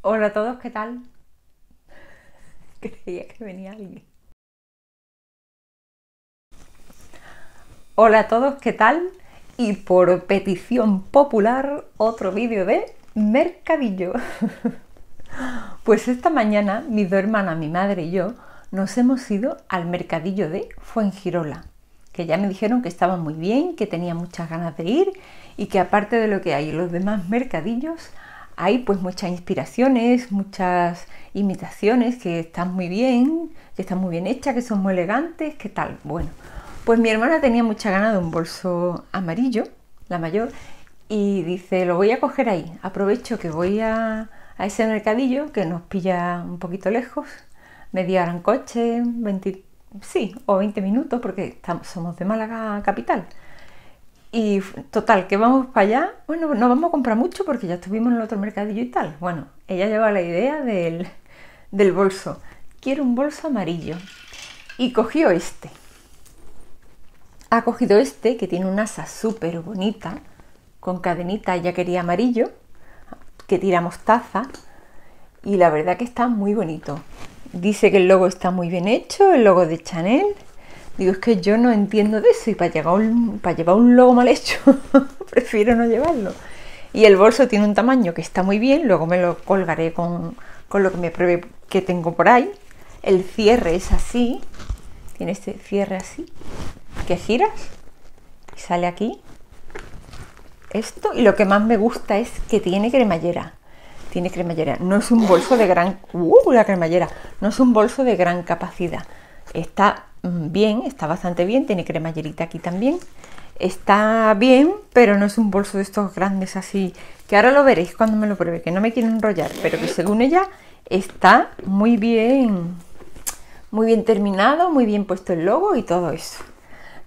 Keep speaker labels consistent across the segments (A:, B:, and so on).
A: Hola a todos, ¿qué tal? Creía que venía alguien. Hola a todos, ¿qué tal? Y por petición popular, otro vídeo de Mercadillo. Pues esta mañana mis dos hermanas, mi madre y yo, nos hemos ido al mercadillo de Fuengirola, que ya me dijeron que estaba muy bien, que tenía muchas ganas de ir y que aparte de lo que hay en los demás mercadillos, hay pues muchas inspiraciones, muchas imitaciones que están muy bien, que están muy bien hechas, que son muy elegantes, ¿qué tal? Bueno, pues mi hermana tenía mucha ganas de un bolso amarillo, la mayor, y dice, lo voy a coger ahí, aprovecho que voy a, ese mercadillo que nos pilla un poquito lejos, media hora coche, sí, o 20 minutos, porque somos de Málaga capital. Y total, que vamos para allá. Bueno, no vamos a comprar mucho porque ya estuvimos en el otro mercadillo y tal. Bueno, ella lleva la idea del, bolso. Quiero un bolso amarillo. Y cogió este. Ha cogido este que tiene una asa súper bonita, con cadenita, ella quería amarillo, que tira mostaza. Y la verdad que está muy bonito. Dice que el logo está muy bien hecho, el logo de Chanel Digo, es que yo no entiendo de eso y para, llegar un, para llevar un logo mal hecho prefiero no llevarlo. Y el bolso tiene un tamaño que está muy bien, luego me lo colgaré con, con lo que me pruebe que tengo por ahí. El cierre es así, tiene este cierre así, que giras y sale aquí. Esto, y lo que más me gusta es que tiene cremallera. Tiene cremallera, no es un bolso de gran. ¡Uh! La cremallera, no es un bolso de gran capacidad. Está Mm, bien, está bastante bien, tiene cremallerita aquí también. Está bien, pero no es un bolso de estos grandes así, que ahora lo veréis cuando me lo pruebe, que no me quiero enrollar, pero que según ella está muy bien, muy bien terminado, muy bien puesto el logo y todo eso.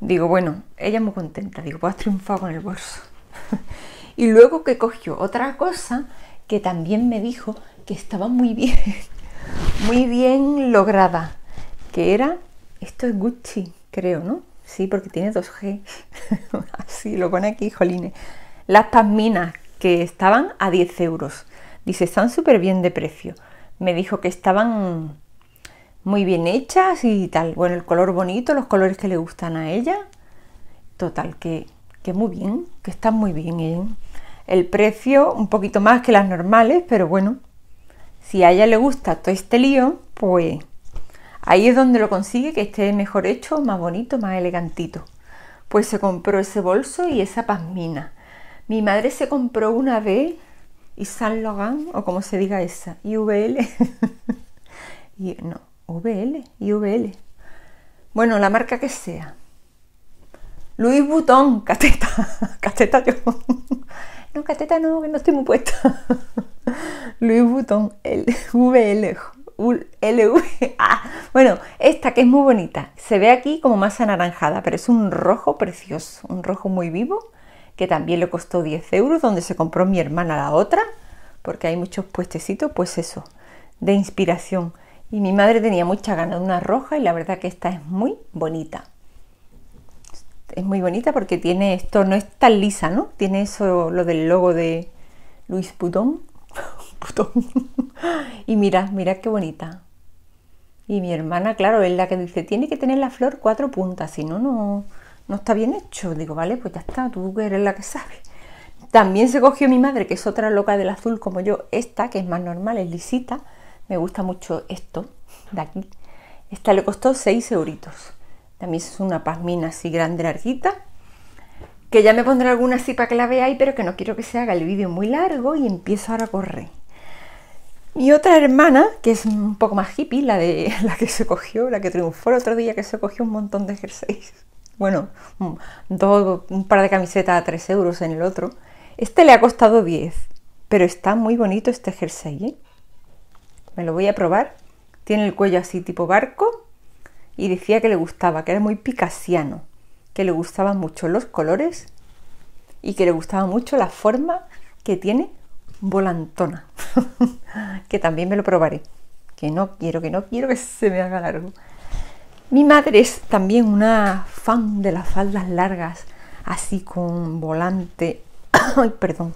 A: Digo, bueno, ella muy contenta, digo, pues has triunfado con el bolso. y luego que cogió otra cosa que también me dijo que estaba muy bien, muy bien lograda, que era esto es Gucci, creo, ¿no? Sí, porque tiene 2G. Así lo pone aquí, jolines. Las pasminas que estaban a 10 euros. Dice, están súper bien de precio. Me dijo que estaban muy bien hechas y tal. Bueno, el color bonito, los colores que le gustan a ella. Total, que, muy bien, que están muy bien. ¿eh? El precio un poquito más que las normales, pero bueno, si a ella le gusta todo este lío, pues Ahí es donde lo consigue que esté mejor hecho, más bonito, más elegantito. Pues se compró ese bolso y esa pasmina. Mi madre se compró una B y San Logan, o como se diga esa, IVL. y, no, VL, IVL. Bueno, la marca que sea. Luis Butón, cateta, cateta yo. No, cateta no, que no estoy muy puesta. Luis Butón, VL, e, bueno, esta que es muy bonita. Se ve aquí como más anaranjada, pero es un rojo precioso, un rojo muy vivo, que también le costó 10 euros, donde se compró mi hermana la otra, porque hay muchos puestecitos, pues eso, de inspiración. Y mi madre tenía mucha ganas de una roja y la verdad que esta es muy bonita. Es muy bonita porque tiene esto, no es tan lisa, ¿no? Tiene eso, lo del logo de Luis Putón. y mira, mira qué bonita. Y mi hermana, claro, es la que dice, tiene que tener la flor cuatro puntas, si no, no, no está bien hecho. Digo, vale, pues ya está, tú eres la que sabe. También se cogió mi madre, que es otra loca del azul como yo, esta, que es más normal, es lisita. Me gusta mucho esto de aquí. Esta le costó 6 euritos. También es una pasmina así grande, larguita. Que ya me pondré alguna así para que la veáis, pero que no quiero que se haga el vídeo muy largo y empiezo ahora a correr. Mi otra hermana, que es un poco más hippie, la, de, la que se cogió, la que triunfó el otro día, que se cogió un montón de jerseys. Bueno, un par de camisetas a 3 euros en el otro. Este le ha costado 10, pero está muy bonito este jersey. ¿eh? Me lo voy a probar. Tiene el cuello así tipo barco y decía que le gustaba, que era muy picasiano, que le gustaban mucho los colores y que le gustaba mucho la forma que tiene volantona, que también me lo probaré, que no quiero, que no quiero que se me haga largo. Mi madre es también una fan de las faldas largas, así con volante, ay, perdón,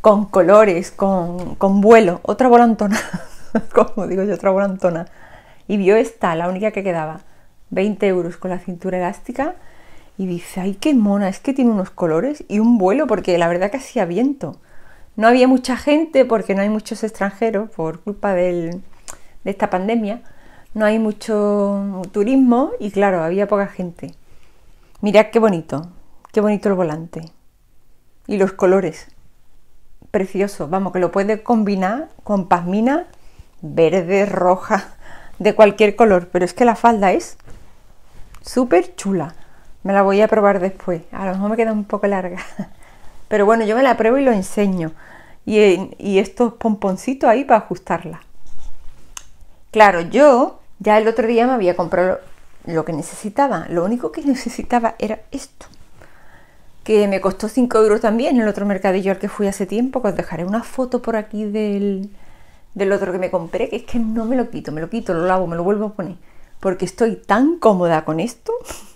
A: con colores, con, con vuelo, otra volantona, como digo yo, otra volantona. Y vio esta, la única que quedaba, 20 euros con la cintura elástica y dice, ay, qué mona, es que tiene unos colores y un vuelo, porque la verdad que hacía viento. No había mucha gente porque no hay muchos extranjeros por culpa de esta pandemia, no hay mucho turismo y claro, había poca gente. Mirad qué bonito, qué bonito el volante y los colores. Precioso, vamos, que lo puede combinar con pasmina verde, roja, de cualquier color, pero es que la falda es súper chula. Me la voy a probar después. A lo mejor me queda un poco larga. Pero bueno, yo me la pruebo y lo enseño. Y, estos pomponcitos ahí para ajustarla. Claro, yo ya el otro día me había comprado lo que necesitaba. Lo único que necesitaba era esto. Que me costó 5 euros también en el otro mercadillo al que fui hace tiempo. Que os dejaré una foto por aquí del, del otro que me compré. Que es que no me lo quito, me lo quito, lo lavo, me lo vuelvo a poner. Porque estoy tan cómoda con esto.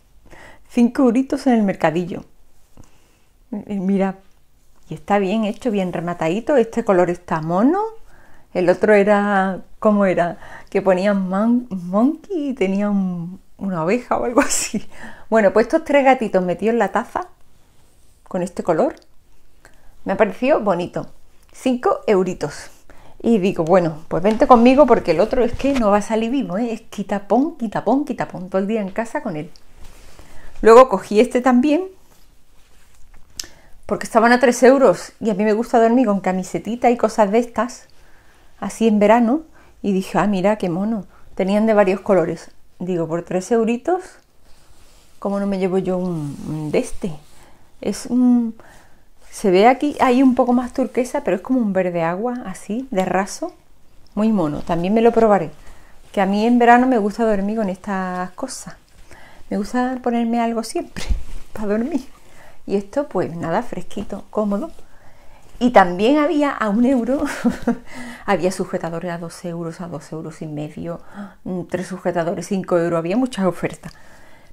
A: Cinco euritos en el mercadillo. Mira, y está bien hecho, bien rematadito. Este color está mono. El otro era, ¿cómo era? Que ponían monkey y tenía una oveja o algo así. Bueno, pues estos tres gatitos metidos en la taza con este color me ha parecido bonito. 5 euritos. Y digo, bueno, pues vente conmigo porque el otro es que no va a salir vivo, ¿eh? es quitapón, quitapón, quitapón, todo el día en casa con él. Luego cogí este también, porque estaban a 3 euros y a mí me gusta dormir con camisetita y cosas de estas, así en verano, y dije, ah, mira, qué mono. Tenían de varios colores. Digo, por 3 euritos, ¿cómo no me llevo yo un de este? Es un... Se ve aquí, hay un poco más turquesa, pero es como un verde agua, así, de raso. Muy mono, también me lo probaré. Que a mí en verano me gusta dormir con estas cosas. Me gusta ponerme algo siempre para dormir. Y esto, pues nada, fresquito, cómodo. Y también había a un euro, había sujetadores a dos euros, a dos euros y medio, mm, tres sujetadores, cinco euros, había muchas ofertas.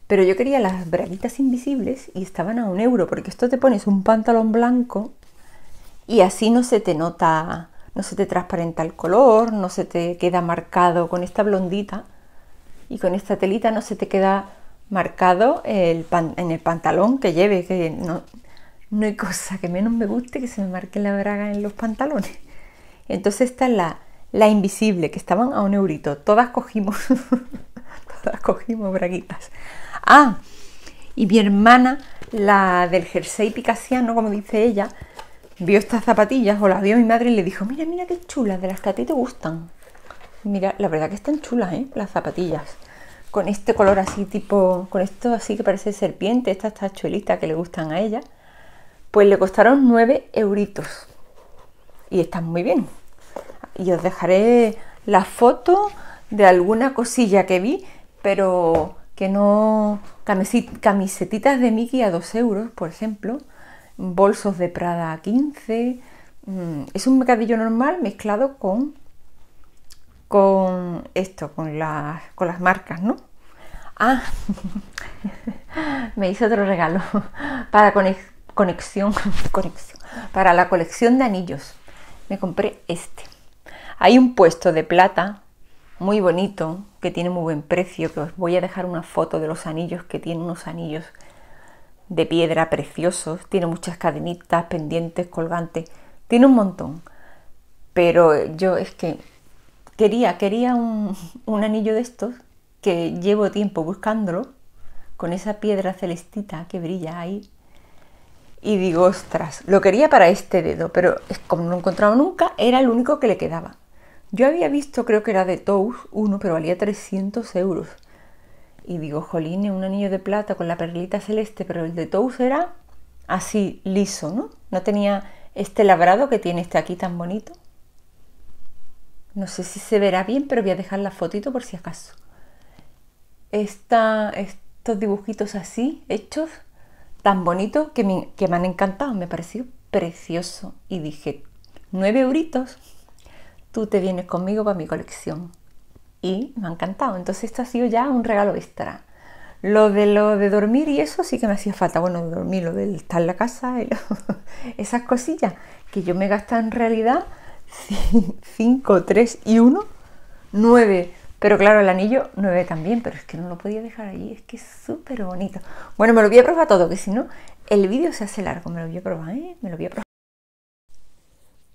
A: Pero yo quería las braguitas invisibles y estaban a un euro, porque esto te pones un pantalón blanco y así no se te nota, no se te transparenta el color, no se te queda marcado con esta blondita y con esta telita no se te queda marcado el en el pantalón que lleve, que no, no hay cosa que menos me guste que se me marque la braga en los pantalones. Entonces esta la, la invisible, que estaban a un eurito. Todas cogimos, todas cogimos braguitas. Ah, y mi hermana, la del jersey picasiano, como dice ella, vio estas zapatillas o las vio mi madre y le dijo, mira, mira qué chulas, de las que a ti te gustan. Mira, la verdad que están chulas, ¿eh? Las zapatillas con este color así tipo, con esto así que parece serpiente, estas tachuelitas que le gustan a ella, pues le costaron 9 euritos. Y están muy bien. Y os dejaré la foto de alguna cosilla que vi, pero que no... Camisetitas de Mickey a 2 euros, por ejemplo. Bolsos de Prada a 15. Mm, es un mercadillo normal mezclado con, con esto, con las, con las marcas, ¿no? Ah, me hice otro regalo para conexión, para la colección de anillos. Me compré este. Hay un puesto de plata muy bonito que tiene muy buen precio, que os voy a dejar una foto de los anillos que tiene unos anillos de piedra preciosos, tiene muchas cadenitas, pendientes, colgantes, tiene un montón. Pero yo es que quería, quería un, un anillo de estos que llevo tiempo buscándolo, con esa piedra celestita que brilla ahí. Y digo, ostras, lo quería para este dedo, pero como no lo encontrado nunca, era el único que le quedaba. Yo había visto, creo que era de Tous, uno, pero valía 300 euros. Y digo, jolín, un anillo de plata con la perlita celeste, pero el de Tous era así, liso, ¿no? No tenía este labrado que tiene este aquí tan bonito. No sé si se verá bien, pero voy a dejar la fotito por si acaso estos dibujitos así, hechos, tan bonitos, que me, me han encantado, me pareció precioso. Y dije, nueve euritos, tú te vienes conmigo para mi colección. Y me ha encantado. Entonces esto ha sido ya un regalo extra. Lo de lo de dormir y eso sí que me hacía falta. Bueno, dormir, lo de estar en la casa, y esas cosillas que yo me gastado en realidad 5, 3 y 1, 9 pero claro, el anillo 9 también, pero es que no lo podía dejar ahí, es que es súper bonito. Bueno, me lo voy a probar todo, que si no, el vídeo se hace largo, me lo voy a probar, ¿eh? Me lo voy a probar.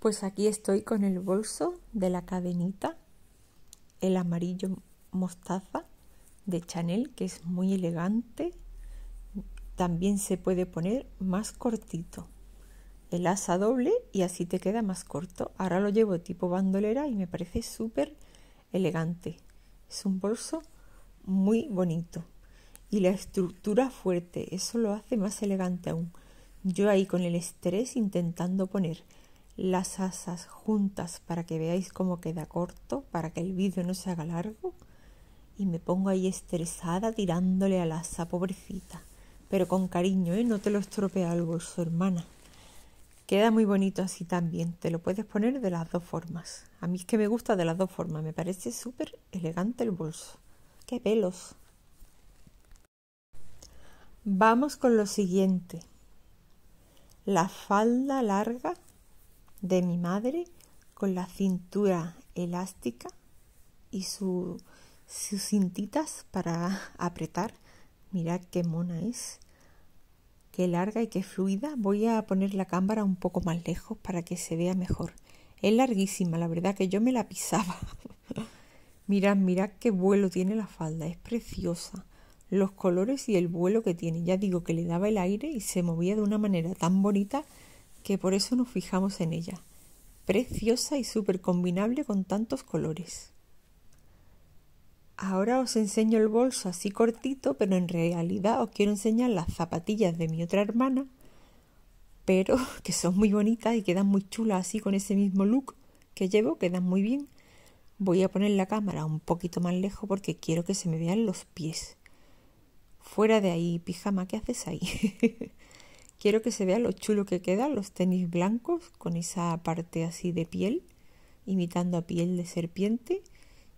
A: Pues aquí estoy con el bolso de la cadenita, el amarillo mostaza de Chanel, que es muy elegante. También se puede poner más cortito, el asa doble y así te queda más corto. Ahora lo llevo tipo bandolera y me parece súper elegante. Es un bolso muy bonito. Y la estructura fuerte, eso lo hace más elegante aún. Yo ahí con el estrés intentando poner las asas juntas para que veáis cómo queda corto, para que el vídeo no se haga largo. Y me pongo ahí estresada tirándole al asa, pobrecita. Pero con cariño, ¿eh? No te lo estropea el bolso, hermana. Queda muy bonito así también, te lo puedes poner de las dos formas. A mí es que me gusta de las dos formas, me parece súper elegante el bolso. ¡Qué pelos! Vamos con lo siguiente. La falda larga de mi madre con la cintura elástica y sus cintitas para apretar. Mirad qué mona es qué larga y qué fluida. Voy a poner la cámara un poco más lejos para que se vea mejor. Es larguísima, la verdad que yo me la pisaba. mirad, mirad qué vuelo tiene la falda, es preciosa. Los colores y el vuelo que tiene. Ya digo que le daba el aire y se movía de una manera tan bonita que por eso nos fijamos en ella. Preciosa y súper combinable con tantos colores. Ahora os enseño el bolso así cortito, pero en realidad os quiero enseñar las zapatillas de mi otra hermana, pero que son muy bonitas y quedan muy chulas así con ese mismo look que llevo, quedan muy bien. Voy a poner la cámara un poquito más lejos porque quiero que se me vean los pies. Fuera de ahí, pijama, ¿qué haces ahí? quiero que se vea lo chulo que quedan los tenis blancos con esa parte así de piel, imitando a piel de serpiente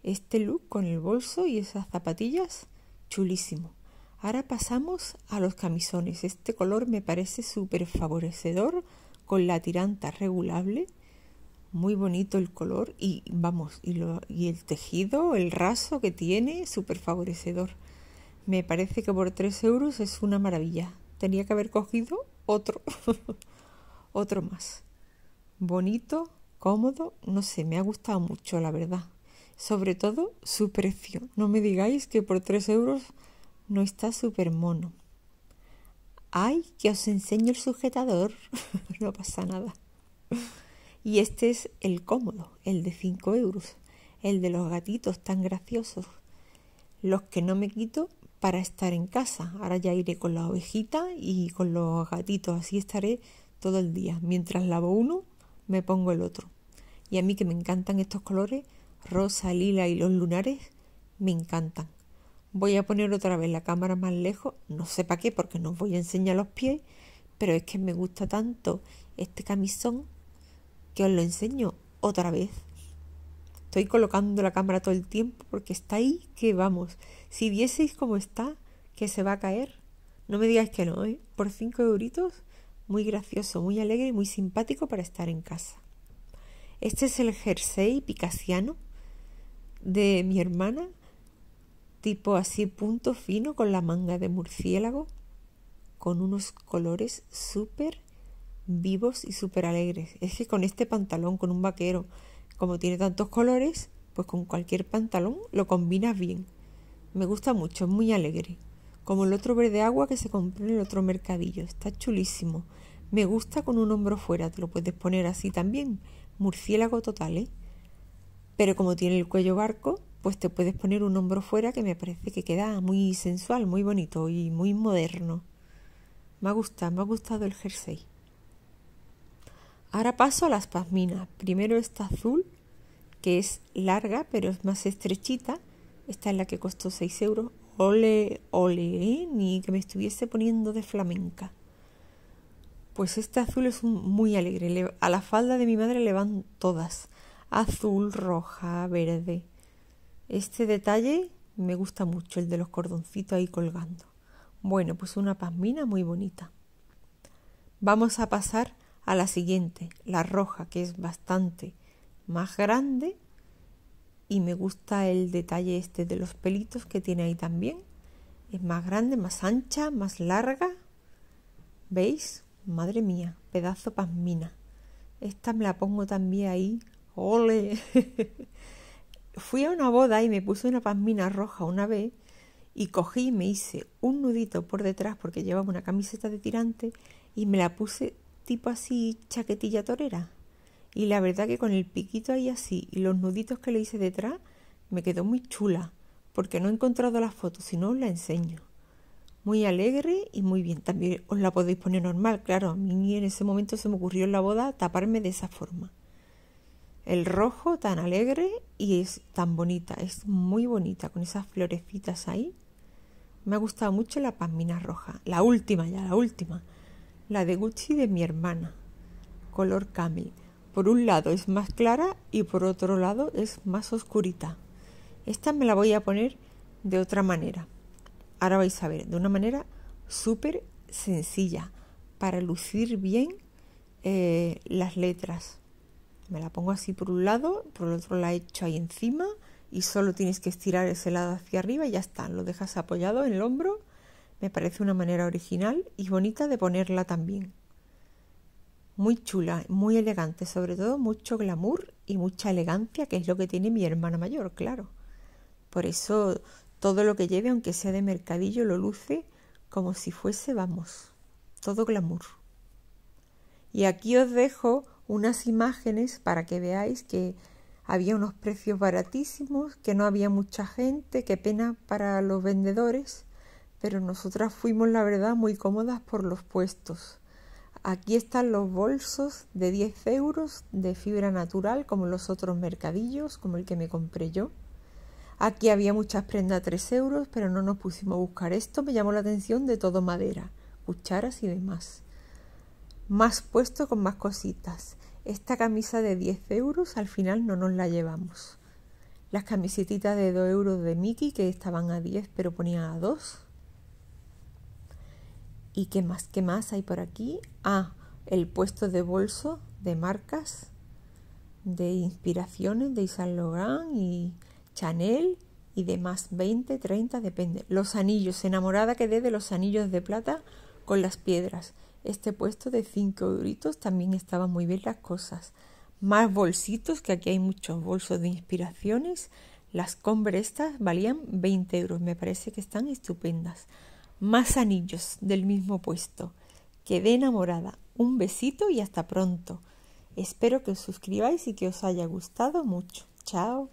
A: este look con el bolso y esas zapatillas, chulísimo. Ahora pasamos a los camisones. Este color me parece súper favorecedor con la tiranta regulable. Muy bonito el color y vamos, y, lo, y el tejido, el raso que tiene, súper favorecedor. Me parece que por 3 euros es una maravilla. Tenía que haber cogido otro, otro más. Bonito, cómodo, no sé, me ha gustado mucho, la verdad. Sobre todo su precio. No me digáis que por 3 euros no está súper mono. ¡Ay, que os enseño el sujetador! no pasa nada. Y este es el cómodo, el de 5 euros, el de los gatitos tan graciosos, los que no me quito para estar en casa. Ahora ya iré con la ovejita y con los gatitos, así estaré todo el día. Mientras lavo uno, me pongo el otro. Y a mí que me encantan estos colores, rosa, lila y los lunares me encantan. Voy a poner otra vez la cámara más lejos, no sé para qué, porque no os voy a enseñar los pies, pero es que me gusta tanto este camisón que os lo enseño otra vez. Estoy colocando la cámara todo el tiempo porque está ahí que vamos. Si vieseis cómo está, que se va a caer. No me digáis que no, ¿eh? Por 5 euritos, muy gracioso, muy alegre y muy simpático para estar en casa. Este es el jersey picasiano de mi hermana, tipo así punto fino con la manga de murciélago, con unos colores súper vivos y súper alegres. Es que con este pantalón, con un vaquero, como tiene tantos colores, pues con cualquier pantalón lo combinas bien. Me gusta mucho, es muy alegre. Como el otro verde agua que se compró en el otro mercadillo. Está chulísimo. Me gusta con un hombro fuera, te lo puedes poner así también. Murciélago total, ¿eh? Pero como tiene el cuello barco, pues te puedes poner un hombro fuera que me parece que queda muy sensual, muy bonito y muy moderno. Me ha gustado, me ha gustado el jersey. Ahora paso a las pasminas. Primero esta azul, que es larga pero es más estrechita. Esta es la que costó 6 euros. Ole, ole, ¿eh? ni que me estuviese poniendo de flamenca. Pues este azul es muy alegre. a la falda de mi madre le van todas azul, roja, verde. Este detalle me gusta mucho, el de los cordoncitos ahí colgando. Bueno, pues una pasmina muy bonita. Vamos a pasar a la siguiente, la roja, que es bastante más grande y me gusta el detalle este de los pelitos que tiene ahí también. Es más grande, más ancha, más larga. ¿Veis? Madre mía, pedazo pasmina. Esta me la pongo también ahí ¡Ole! Fui a una boda y me puse una pasmina roja una vez y cogí y me hice un nudito por detrás porque llevaba una camiseta de tirante y me la puse tipo así chaquetilla torera. Y la verdad que con el piquito ahí así y los nuditos que le hice detrás me quedó muy chula porque no he encontrado las fotos, si no os la enseño. Muy alegre y muy bien. También os la podéis poner normal, claro. A mí en ese momento se me ocurrió en la boda taparme de esa forma el rojo tan alegre y es tan bonita, es muy bonita con esas florecitas ahí. Me ha gustado mucho la pasmina roja, la última ya, la última, la de Gucci de mi hermana, color camel. Por un lado es más clara y por otro lado es más oscurita. Esta me la voy a poner de otra manera. Ahora vais a ver, de una manera súper sencilla, para lucir bien eh, las letras. Me la pongo así por un lado, por el otro la echo ahí encima y solo tienes que estirar ese lado hacia arriba y ya está. Lo dejas apoyado en el hombro. Me parece una manera original y bonita de ponerla también. Muy chula, muy elegante, sobre todo mucho glamour y mucha elegancia, que es lo que tiene mi hermana mayor, claro. Por eso todo lo que lleve, aunque sea de mercadillo, lo luce como si fuese, vamos, todo glamour. Y aquí os dejo unas imágenes para que veáis que había unos precios baratísimos, que no había mucha gente, qué pena para los vendedores, pero nosotras fuimos, la verdad, muy cómodas por los puestos. Aquí están los bolsos de 10 euros de fibra natural, como los otros mercadillos, como el que me compré yo. Aquí había muchas prendas a 3 euros, pero no nos pusimos a buscar esto. Me llamó la atención de todo madera, cucharas y demás más puesto con más cositas. Esta camisa de 10 euros al final no nos la llevamos. Las camisetitas de 2 euros de Mickey que estaban a 10 pero ponía a 2. ¿Y qué más? ¿Qué más hay por aquí? Ah, el puesto de bolso de marcas, de inspiraciones de Isaac Logan y Chanel y demás. 20, 30, depende. Los anillos. Enamorada que dé de los anillos de plata con las piedras este puesto de 5 euritos también estaba muy bien las cosas. Más bolsitos, que aquí hay muchos bolsos de inspiraciones. Las Combre estas valían 20 euros, me parece que están estupendas. Más anillos del mismo puesto. Quedé enamorada. Un besito y hasta pronto. Espero que os suscribáis y que os haya gustado mucho. Chao.